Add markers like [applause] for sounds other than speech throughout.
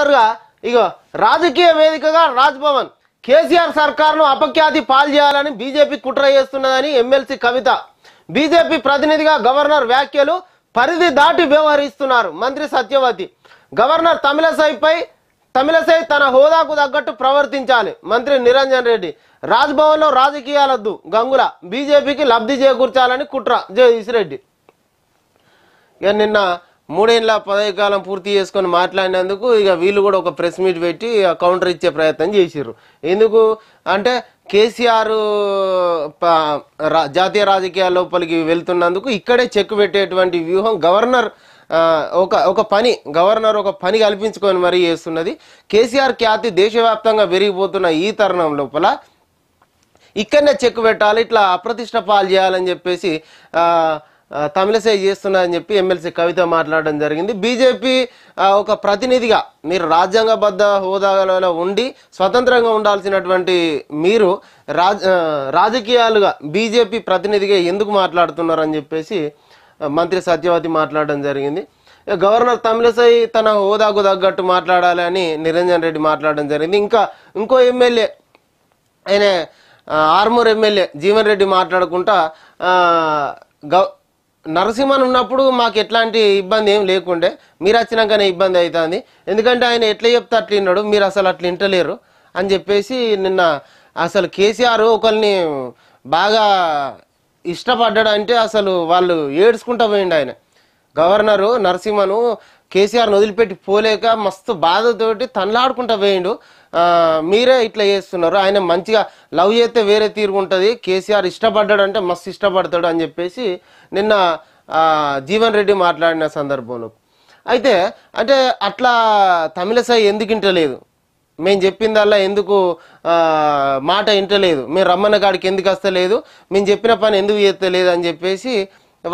తరుగా ఇక రాజకీయ వేదికగా రాజ్భవన్ కేసీఆర్ సర్కార్ను అపఖ్యాతి పాలు చేయాలని బీజేపీ కుట్ర చేస్తున్నదని ఎమ్మెల్సీ కవిత బీజేపీ ప్రతినిధిగా గవర్నర్ వ్యాఖ్యలు పరిధి దాటి వ్యవహరిస్తున్నారు మంత్రి సత్యవతి గవర్నర్ తమిళసైపై తమిళసై తన హోదాకు తగ్గట్టు ప్రవర్తించాలి మంత్రి నిరంజన్ రెడ్డి రాజ్భవన్లో రాజకీయాలద్దు గంగుల బీజేపీకి లబ్ధి చేకూర్చాలని కుట్ర జగదీష్ రెడ్డి ఇక నిన్న మూడేళ్ళ పదవి కాలం పూర్తి చేసుకొని మాట్లాడినందుకు ఇక వీళ్ళు కూడా ఒక ప్రెస్ మీట్ పెట్టి కౌంటర్ ఇచ్చే ప్రయత్నం చేసిర్రు ఎందుకు అంటే కేసీఆర్ జాతీయ రాజకీయాల లోపలికి వెళ్తున్నందుకు ఇక్కడే చెక్ పెట్టేటువంటి వ్యూహం గవర్నర్ ఒక ఒక పని గవర్నర్ ఒక పని కల్పించుకొని మరీ చేస్తున్నది కేసీఆర్ ఖ్యాతి దేశవ్యాప్తంగా పెరిగిపోతున్న ఈ తరుణం లోపల ఇక్కడనే చెక్ పెట్టాలి ఇట్లా అప్రతిష్ట పాలు చేయాలని చెప్పేసి తమిళసే చేస్తున్నారని చెప్పి ఎమ్మెల్సీ కవిత మాట్లాడడం జరిగింది బీజేపీ ఒక ప్రతినిధిగా మీరు రాజ్యాంగబద్ధ హోదాలలో ఉండి స్వతంత్రంగా ఉండాల్సినటువంటి మీరు రాజకీయాలుగా బీజేపీ ప్రతినిధిగా ఎందుకు మాట్లాడుతున్నారని చెప్పేసి మంత్రి సత్యవతి మాట్లాడడం జరిగింది గవర్నర్ తమిళసై తన హోదాకు తగ్గట్టు మాట్లాడాలని నిరంజన్ రెడ్డి మాట్లాడడం జరిగింది ఇంకా ఇంకో ఎమ్మెల్యే ఆయన ఆర్మూర్ ఎమ్మెల్యే జీవన్ రెడ్డి మాట్లాడుకుంటా గవ నరసింహన్ ఉన్నప్పుడు మాకు ఎట్లాంటి ఇబ్బంది ఏం లేకుండే మీరు వచ్చినాకనే ఇబ్బంది అవుతుంది ఎందుకంటే ఆయన ఎట్లా చెప్తే అట్లా విన్నాడు మీరు అసలు అట్లా వింటలేరు అని చెప్పేసి నిన్న అసలు కేసీఆర్ ఒకరిని బాగా ఇష్టపడ్డాడు అంటే అసలు వాళ్ళు ఏడ్చుకుంటా పోయిండు ఆయన గవర్నరు నరసింహను కేసీఆర్ను వదిలిపెట్టి పోలేక మస్తు బాధతోటి తనలాడుకుంటా పోయిండు మీరే ఇట్లా చేస్తున్నారు ఆయన మంచిగా లవ్ చేస్తే వేరే తీరు ఉంటుంది కేసీఆర్ ఇష్టపడ్డాడు అంటే మస్తు ఇష్టపడతాడు అని చెప్పేసి నిన్న జీవన్ రెడ్డి మాట్లాడిన సందర్భంలో అయితే అంటే అట్లా తమిళసాయి ఎందుకు ఇంటలేదు మేము చెప్పిందల్లా ఎందుకు మాట ఇంటలేదు మేము రమ్మన్న కాడికి ఎందుకు వస్తలేదు మేము చెప్పిన పని ఎందుకు చేస్తలేదు అని చెప్పేసి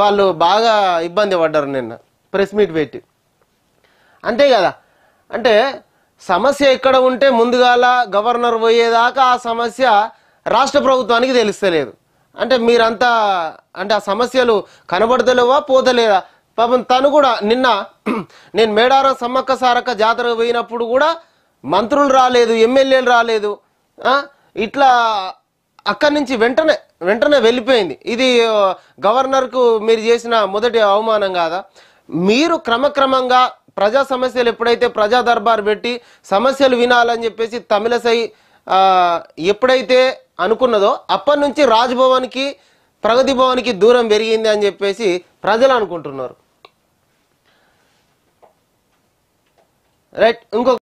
వాళ్ళు బాగా ఇబ్బంది పడ్డారు నిన్న ప్రెస్ మీట్ పెట్టి అంతే కదా అంటే సమస్య ఎక్కడ ఉంటే ముందుగాల గవర్నర్ పోయేదాకా ఆ సమస్య రాష్ట్ర ప్రభుత్వానికి తెలుస్తలేదు అంటే మీరంతా అంటే ఆ సమస్యలు కనబడతలేవా పోతలేదా పాపం తను కూడా నిన్న [clears throat] నేను మేడారం సమ్మక్క సారక్క జాతర పోయినప్పుడు కూడా మంత్రులు రాలేదు ఎమ్మెల్యేలు రాలేదు ఇట్లా అక్కడి నుంచి వెంటనే వెంటనే వెళ్ళిపోయింది ఇది గవర్నర్కు మీరు చేసిన మొదటి అవమానం కాదా మీరు క్రమక్రమంగా ప్రజా సమస్యలు ఎప్పుడైతే ప్రజా దర్బార్ పెట్టి సమస్యలు వినాలని చెప్పేసి తమిళసై ఎప్పుడైతే అనుకున్నదో అప్పటి నుంచి రాజ్భవన్కి ప్రగతి భవన్కి దూరం పెరిగింది అని చెప్పేసి ప్రజలు అనుకుంటున్నారు రైట్ ఇంకొక